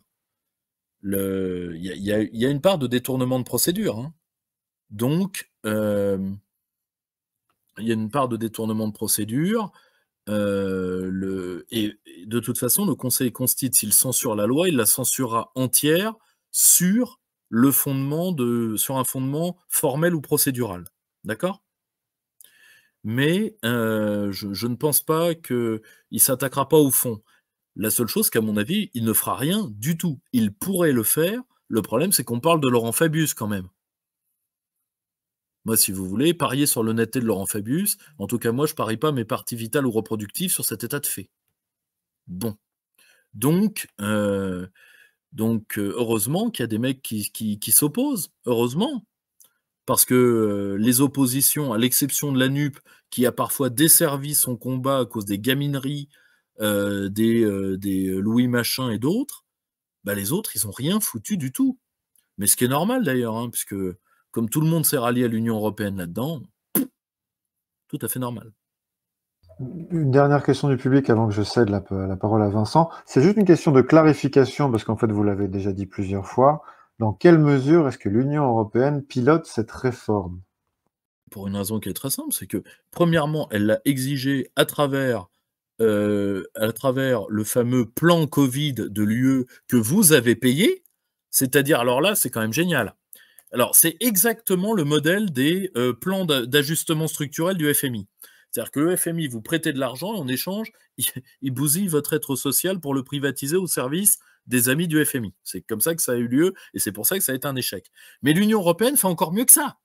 il y, a une part de détournement de procédure. Hein. Donc, euh, il y a une part de détournement de procédure. Euh, le, et, de toute façon, le Conseil constitue, s'il censure la loi, il la censurera entière sur le fondement de, sur un fondement formel ou procédural. D'accord Mais euh, je, je, ne pense pas qu'il ne s'attaquera pas au fond. La seule chose qu'à mon avis, il ne fera rien du tout. Il pourrait le faire. Le problème, c'est qu'on parle de Laurent Fabius quand même. Moi, si vous voulez, parier sur l'honnêteté de Laurent Fabius. En tout cas, moi, je parie pas mes parties vitales ou reproductives sur cet état de fait. Bon. Donc, euh, donc euh, heureusement qu'il y a des mecs qui, s'opposent. Heureusement. Parce que euh, les oppositions, à l'exception de la NUP, qui a parfois desservi son combat à cause des gamineries euh, des, euh, des, euh, Louis Machin et d'autres, bah les autres, ils n'ont rien foutu du tout. Mais ce qui est normal d'ailleurs, hein, puisque comme tout le monde s'est rallié à l'Union européenne là-dedans, tout à fait normal. Une dernière question du public avant que je cède la, la parole à Vincent. C'est juste une question de clarification, parce qu'en fait, vous l'avez déjà dit plusieurs fois. Dans quelle mesure est-ce que l'Union européenne pilote cette réforme Pour une raison qui est très simple, c'est que, premièrement, elle l'a exigée à travers euh, à travers le fameux plan Covid de l'UE que vous avez payé, c'est-à-dire, alors là, c'est quand même génial. Alors, c'est exactement le modèle des euh, plans d'ajustement structurel du FMI. C'est-à-dire que le FMI, vous prêtez de l'argent et en échange, il, bousille votre être social pour le privatiser au service des amis du FMI. C'est comme ça que ça a eu lieu et c'est pour ça que ça a été un échec. Mais l'Union européenne fait encore mieux que ça.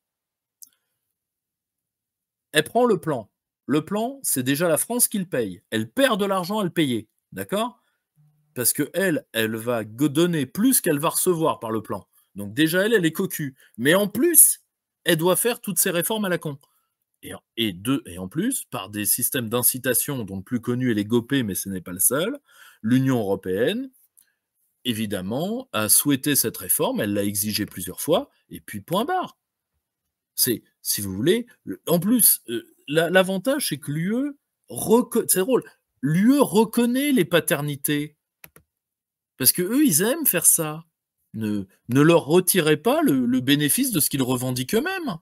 Elle prend le plan le plan, c'est déjà la France qui le paye. Elle perd de l'argent à le payer, d'accord Parce que elle, elle va donner plus qu'elle va recevoir par le plan. Donc déjà, elle, elle est cocu. Mais en plus, elle doit faire toutes ces réformes à la con. Et, et, et en plus, par des systèmes d'incitation, dont le plus connu est les GOPÉ, mais ce n'est pas le seul, l'Union européenne, évidemment, a souhaité cette réforme, elle l'a exigée plusieurs fois, et puis point barre. C'est, si vous voulez, en plus, euh, l'avantage, c'est que l'UE reconnaît. E reconnaît les paternités. Parce que eux, ils aiment faire ça. Ne, leur retirez pas le, bénéfice de ce qu'ils revendiquent eux-mêmes.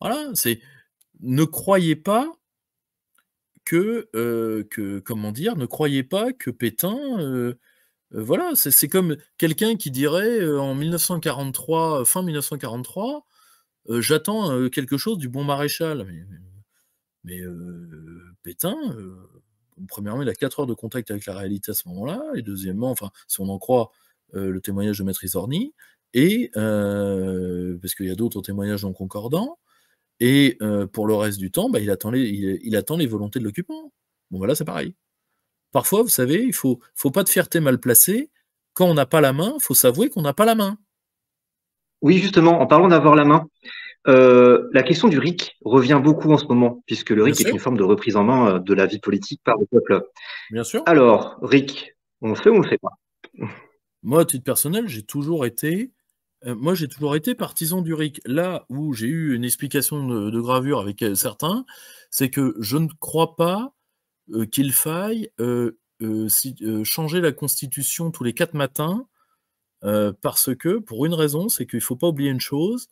Voilà, c'est. Ne croyez pas que, euh, que, comment dire, ne croyez pas que Pétain, euh, euh, voilà, c'est comme quelqu'un qui dirait en 1943, fin 1943, j'attends quelque chose du bon maréchal. Mais, Pétain, premièrement, il a quatre heures de contact avec la réalité à ce moment-là, et deuxièmement, enfin, si on en croit le témoignage de Maître Orny, et parce qu'il y a d'autres témoignages non concordants, et pour le reste du temps, bah, il, attend les, volontés de l'occupant. Bon, voilà, c'est pareil. Parfois, vous savez, il faut, faut pas de fierté mal placée. Quand on n'a pas la main, il faut s'avouer qu'on n'a pas la main. Oui, justement, en parlant d'avoir la main, euh, la question du RIC revient beaucoup en ce moment, puisque le RIC est une forme de reprise en main euh, de la vie politique par le peuple. Bien sûr. Alors, RIC, on le fait ou on le fait pas Moi, à titre personnel, j'ai toujours été. Euh, moi, j'ai toujours été partisan du RIC. Là où j'ai eu une explication de, gravure avec certains, c'est que je ne crois pas qu'il faille changer la Constitution tous les quatre matins euh, parce que, pour une raison, c'est qu'il ne faut pas oublier une chose,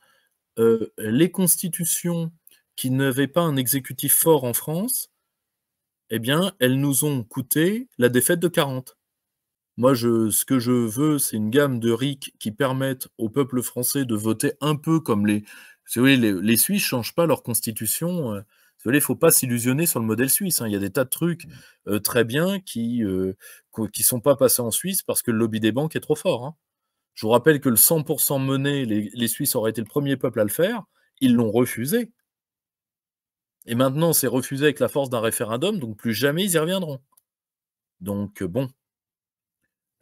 euh, les constitutions qui n'avaient pas un exécutif fort en France, eh bien, elles nous ont coûté la défaite de 40. Moi, ce que je veux, c'est une gamme de RIC qui permettent au peuple français de voter un peu comme les. Vous voyez, les, Suisses ne changent pas leur constitution. voyez, il ne faut pas s'illusionner sur le modèle suisse. Hein. Il y a des tas de trucs mmh. euh, très bien qui ne sont pas passés en Suisse parce que le lobby des banques est trop fort. Hein. Je vous rappelle que le 100% mené, les, Suisses auraient été le premier peuple à le faire. Ils l'ont refusé. Et maintenant, c'est refusé avec la force d'un référendum, donc plus jamais ils y reviendront. Donc, euh, bon.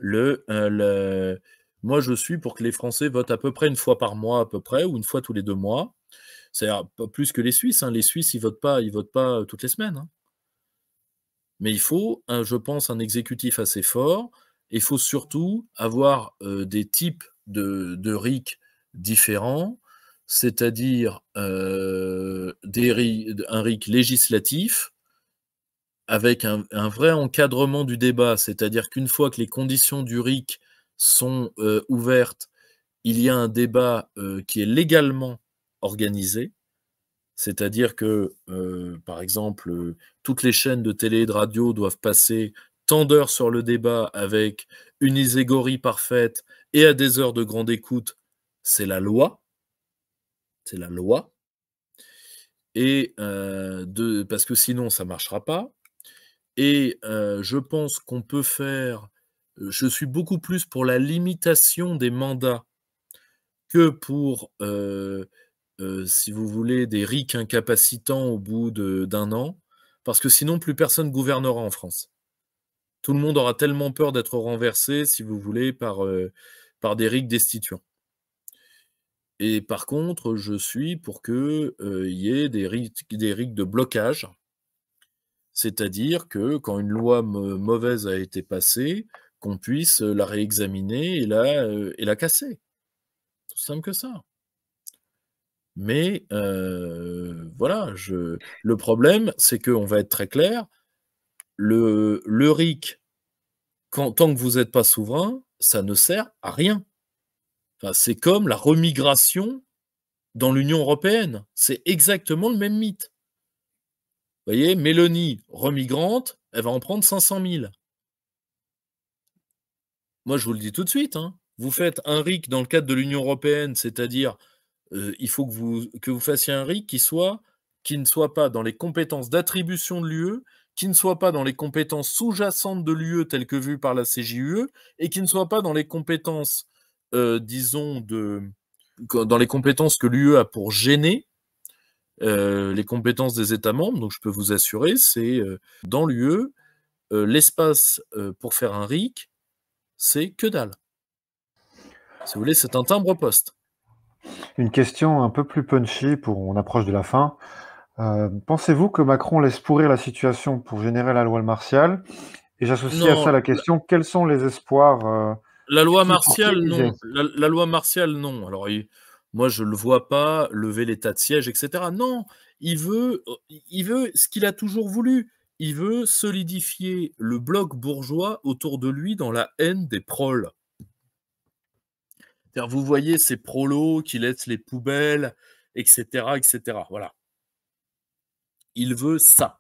Euh, le, Moi, je suis pour que les Français votent à peu près une fois par mois, à peu près, ou une fois tous les deux mois. C'est-à-dire plus que les Suisses. Hein. Les Suisses, ils votent pas, ils votent pas euh, toutes les semaines. Hein. Mais il faut, je pense, un exécutif assez fort, il faut surtout avoir euh, des types de, RIC différents, c'est-à-dire euh, un RIC législatif avec un, vrai encadrement du débat, c'est-à-dire qu'une fois que les conditions du RIC sont euh, ouvertes, il y a un débat qui est légalement organisé, c'est-à-dire que, par exemple, toutes les chaînes de télé et de radio doivent passer tendeur sur le débat avec une iségorie parfaite et à des heures de grande écoute, c'est la loi. C'est la loi. Et euh, parce que sinon, ça ne marchera pas. Et euh, je pense qu'on peut faire. Je suis beaucoup plus pour la limitation des mandats que pour, euh, si vous voulez, des rics incapacitants au bout d'un an, parce que sinon, plus personne gouvernera en France tout le monde aura tellement peur d'être renversé, si vous voulez, par, euh, par des riques destituants. Et par contre, je suis pour qu'il euh, y ait des risques des de blocage, c'est-à-dire que quand une loi mauvaise a été passée, qu'on puisse la réexaminer et la, euh, et la casser. Tout simple que ça. Mais voilà, je... le problème, c'est qu'on va être très clair, le, RIC, quand, tant que vous n'êtes pas souverain, ça ne sert à rien. c'est comme la remigration dans l'Union européenne. C'est exactement le même mythe. Vous voyez, Mélanie, remigrante, elle va en prendre 500 000. Moi, je vous le dis tout de suite. Hein. Vous faites un RIC dans le cadre de l'Union européenne, c'est-à-dire euh, il faut que vous, que vous fassiez un RIC qui, soit, qui ne soit pas dans les compétences d'attribution de l'UE, qui ne soit pas dans les compétences sous-jacentes de l'UE telles que vues par la CJUE et qui ne soit pas dans les compétences, euh, disons, de, dans les compétences que l'UE a pour gêner euh, les compétences des États membres. Donc je peux vous assurer, c'est euh, dans l'UE, l'espace pour faire un RIC, c'est que dalle. Si vous voulez, c'est un timbre poste. Une question un peu plus punchy pour on approche de la fin. Euh, pensez-vous que Macron laisse pourrir la situation pour générer la loi martiale Et j'associe à ça la question quels sont les espoirs euh, La loi martiale, non. La, loi martiale, non. Alors, moi, je ne le vois pas lever l'état de siège, etc. Non, il veut, il veut ce qu'il a toujours voulu. Il veut solidifier le bloc bourgeois autour de lui dans la haine des proles. Vous voyez ces prolos qui laissent les poubelles, etc., etc. Voilà il veut ça.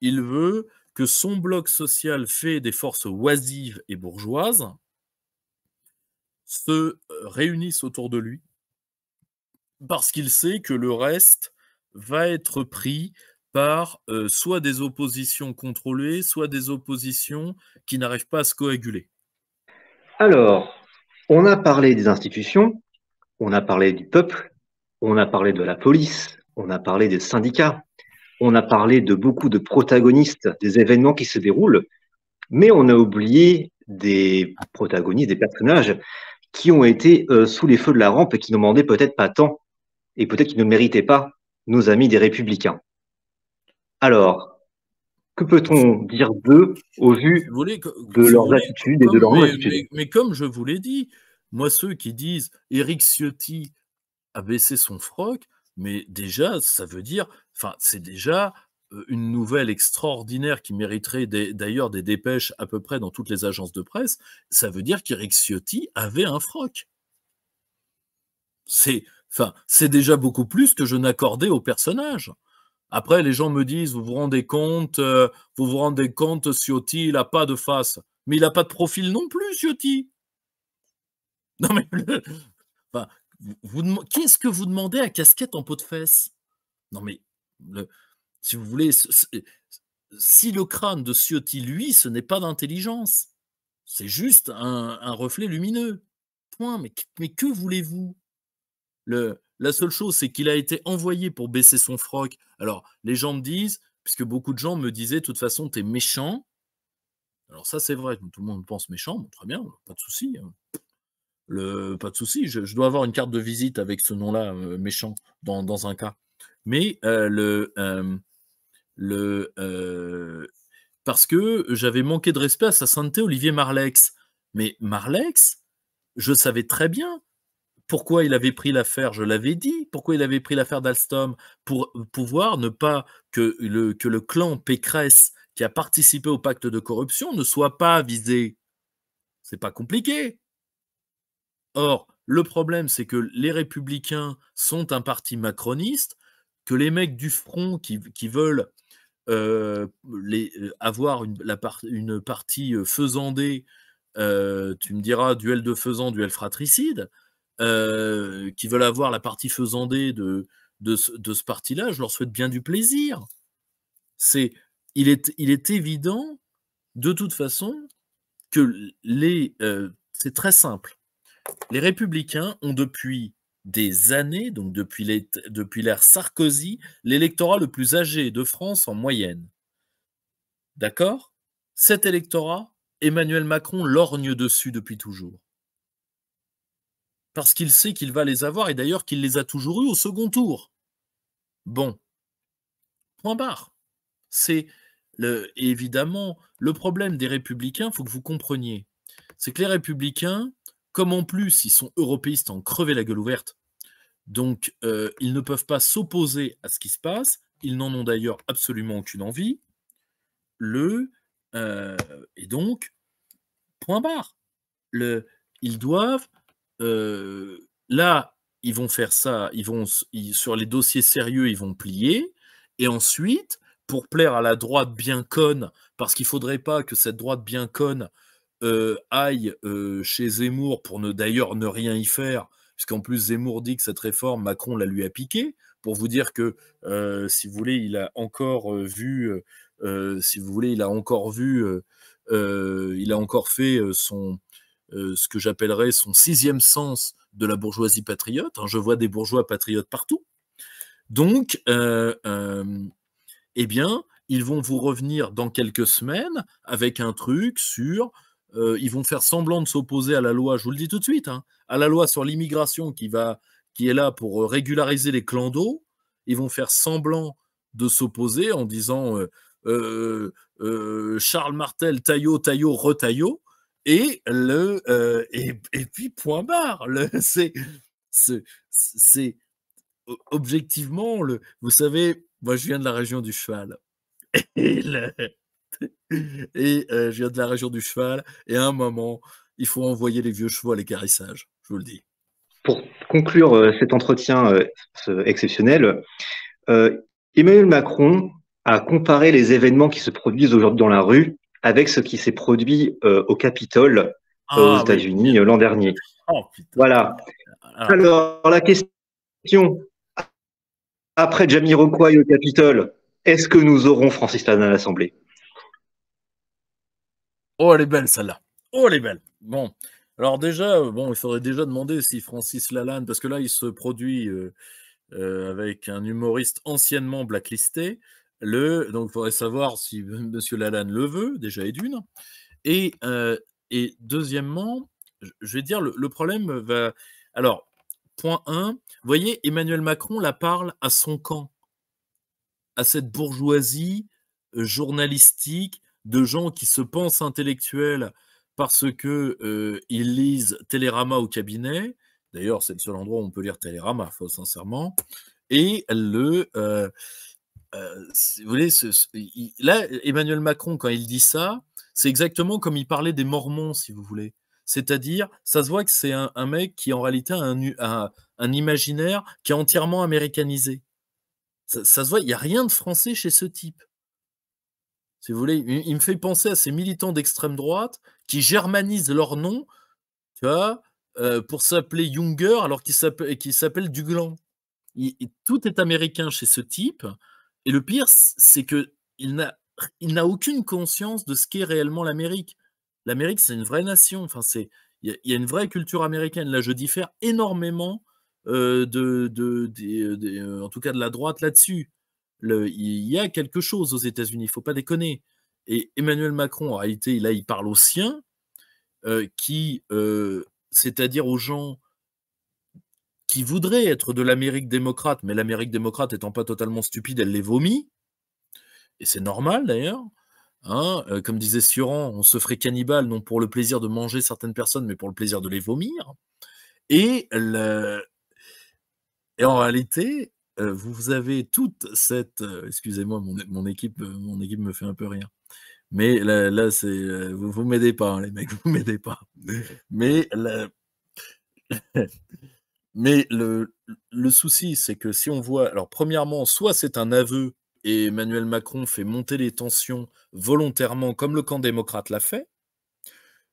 Il veut que son bloc social fait des forces oisives et bourgeoises se euh, réunissent autour de lui parce qu'il sait que le reste va être pris par euh, soit des oppositions contrôlées, soit des oppositions qui n'arrivent pas à se coaguler. Alors, on a parlé des institutions, on a parlé du peuple, on a parlé de la police, on a parlé des syndicats on a parlé de beaucoup de protagonistes des événements qui se déroulent, mais on a oublié des protagonistes, des personnages qui ont été euh, sous les feux de la rampe et qui ne demandaient peut-être pas tant, et peut-être qui ne méritaient pas nos amis des républicains. Alors, que peut-on dire d'eux au vu de leurs attitudes et de leurs mais, comme je vous l'ai dit, moi ceux qui disent Éric Ciotti a baissé son froc, mais déjà ça veut dire Enfin, c'est déjà une nouvelle extraordinaire qui mériterait d'ailleurs des, dépêches à peu près dans toutes les agences de presse. Ça veut dire qu'Eric Ciotti avait un froc. C'est enfin, déjà beaucoup plus que je n'accordais au personnage. Après, les gens me disent, vous vous rendez compte, vous vous rendez compte, Ciotti, il n'a pas de face. Mais il n'a pas de profil non plus, Ciotti. Non mais, qu'est-ce que vous demandez à casquette en pot de fesse Non mais, si vous voulez, si le crâne de Ciotti, lui, ce n'est pas d'intelligence, c'est juste un, reflet lumineux. Point. Mais, que voulez-vous La seule chose, c'est qu'il a été envoyé pour baisser son froc. Alors, les gens me disent, puisque beaucoup de gens me disaient, de toute façon, t'es méchant. Alors ça, c'est vrai, tout le monde pense méchant, très bien, pas de souci. Hein. Le, pas de souci, je, dois avoir une carte de visite avec ce nom-là, euh, méchant, dans, un cas mais euh, le, euh, euh, parce que j'avais manqué de respect à sa sainteté Olivier Marlex. Mais Marlex, je savais très bien pourquoi il avait pris l'affaire, je l'avais dit, pourquoi il avait pris l'affaire d'Alstom pour pouvoir ne pas que le, clan Pécresse qui a participé au pacte de corruption ne soit pas visé. C'est pas compliqué. Or, le problème, c'est que les républicains sont un parti macroniste, que les mecs du front qui, veulent euh, euh, avoir une, partie euh, faisandée, tu me diras duel de faisant, duel fratricide, qui veulent avoir la partie faisandée de, de, de ce parti-là, je leur souhaite bien du plaisir. C'est, il, est, il est évident, de toute façon, que les. c'est très simple. Les républicains ont depuis des années, donc depuis l'ère Sarkozy, l'électorat le plus âgé de France en moyenne. D'accord Cet électorat, Emmanuel Macron lorgne dessus depuis toujours. Parce qu'il sait qu'il va les avoir et d'ailleurs qu'il les a toujours eus au second tour. Bon. Point barre. C'est évidemment le problème des républicains, il faut que vous compreniez. C'est que les républicains, comme en plus, ils sont européistes en crever la gueule ouverte, donc euh, ils ne peuvent pas s'opposer à ce qui se passe, ils n'en ont d'ailleurs absolument aucune envie. Le euh, et donc point barre. Le, ils doivent euh, là, ils vont faire ça, ils vont sur les dossiers sérieux, ils vont plier, et ensuite pour plaire à la droite bien conne, parce qu'il faudrait pas que cette droite bien conne euh, aille euh, chez Zemmour pour ne d'ailleurs ne rien y faire, puisqu'en plus Zemmour dit que cette réforme, Macron la lui a piquée, pour vous dire que, si vous voulez, il a encore vu, si vous voulez, il a encore vu, il a encore fait euh, son, ce que j'appellerais son sixième sens de la bourgeoisie patriote. Hein, je vois des bourgeois patriotes partout. Donc, eh bien, ils vont vous revenir dans quelques semaines avec un truc sur euh, ils vont faire semblant de s'opposer à la loi, je vous le dis tout de suite, hein, à la loi sur l'immigration qui, va, qui est là pour euh, régulariser les clans d'eau. Ils vont faire semblant de s'opposer en disant euh, Charles Martel, Taillot, Taillot, Retaillot. Et, le, et, puis, point barre. C'est objectivement, le, vous savez, moi je viens de la région du cheval. Et le, et euh, je viens de la région du cheval. Et à un moment, il faut envoyer les vieux chevaux à l'écarissage, je vous le dis. Pour conclure euh, cet entretien euh, exceptionnel, Emmanuel Macron a comparé les événements qui se produisent aujourd'hui dans la rue avec ce qui s'est produit au Capitole ah aux États-Unis l'an dernier. Oh, voilà. Ah. Alors... la question après Jamie Jamiroquai au Capitole, est-ce que nous aurons Francis Lannan à l'Assemblée Oh, elle est belle celle-là. Oh, elle est belle. Bon. Alors déjà, bon, il faudrait déjà demander si Francis Lalanne, parce que là, il se produit euh, euh, avec un humoriste anciennement blacklisté. Le, donc, il faudrait savoir si M. Lalanne le veut, déjà et d'une. Et, euh, et deuxièmement, je vais dire, le, le problème va... Alors, point 1, vous voyez, Emmanuel Macron la parle à son camp, à cette bourgeoisie journalistique de gens qui se pensent intellectuels parce que euh, ils lisent Télérama au cabinet. D'ailleurs, c'est le seul endroit où on peut lire Télérama, faut, sincèrement. Et le, euh, euh, vous voulez, là, Emmanuel Macron, quand il dit ça, c'est exactement comme il parlait des Mormons, si vous voulez. C'est-à-dire, ça se voit que c'est un, mec qui, en réalité, a un, imaginaire qui est entièrement américanisé. Ça, ça se voit, il n'y a rien de français chez ce type si vous voulez. Il, me fait penser à ces militants d'extrême droite qui germanisent leur nom tu vois, euh, pour s'appeler Junger alors qu'il s'appelle qu Duglan. Il, tout est américain chez ce type. Et le pire, c'est que il n'a il n'a aucune conscience de ce qu'est réellement l'Amérique. L'Amérique, c'est une vraie nation. Enfin, c'est il y, a une vraie culture américaine. Là, je diffère énormément euh, de, euh, en tout cas de la droite là-dessus il y a quelque chose aux États-Unis, il faut pas déconner. Et Emmanuel Macron, en réalité, là, il parle aux siens, euh, qui, euh, c'est-à-dire aux gens qui voudraient être de l'Amérique démocrate, mais l'Amérique démocrate étant pas totalement stupide, elle les vomit, et c'est normal d'ailleurs. Hein euh, comme disait Suran, on se ferait cannibale non pour le plaisir de manger certaines personnes, mais pour le plaisir de les vomir. Et, le... et en réalité, vous avez toute cette, excusez-moi, mon, équipe, mon équipe me fait un peu rire. Mais là, c'est, vous, vous m'aidez pas, hein, les mecs, vous m'aidez pas. Mais mais le, souci, c'est que si on voit, alors premièrement, soit c'est un aveu et Emmanuel Macron fait monter les tensions volontairement, comme le camp démocrate l'a fait,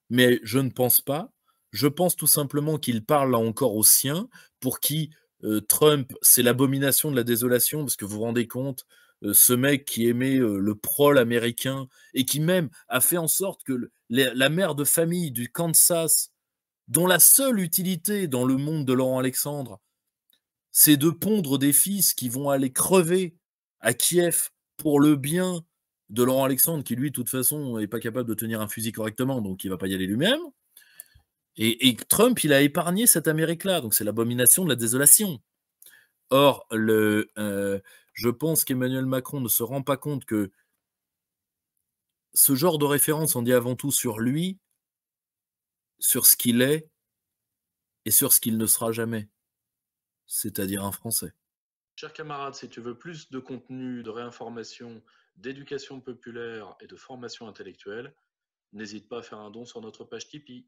mais je ne pense pas. Je pense tout simplement qu'il parle là encore aux siens, pour qui euh, Trump, c'est l'abomination de la désolation, parce que vous vous rendez compte, euh, ce mec qui aimait euh, le prol américain et qui même a fait en sorte que la mère de famille du Kansas, dont la seule utilité dans le monde de Laurent Alexandre, c'est de pondre des fils qui vont aller crever à Kiev pour le bien de Laurent Alexandre, qui lui, de toute façon, n'est pas capable de tenir un fusil correctement, donc il ne va pas y aller lui-même. Et, Trump, il a épargné cette Amérique-là, donc c'est l'abomination de la désolation. Or, le, euh, je pense qu'Emmanuel Macron ne se rend pas compte que ce genre de référence on dit avant tout sur lui, sur ce qu'il est et sur ce qu'il ne sera jamais, c'est-à-dire un Français. Chers camarades, si tu veux plus de contenu, de réinformation, d'éducation populaire et de formation intellectuelle, n'hésite pas à faire un don sur notre page Tipeee.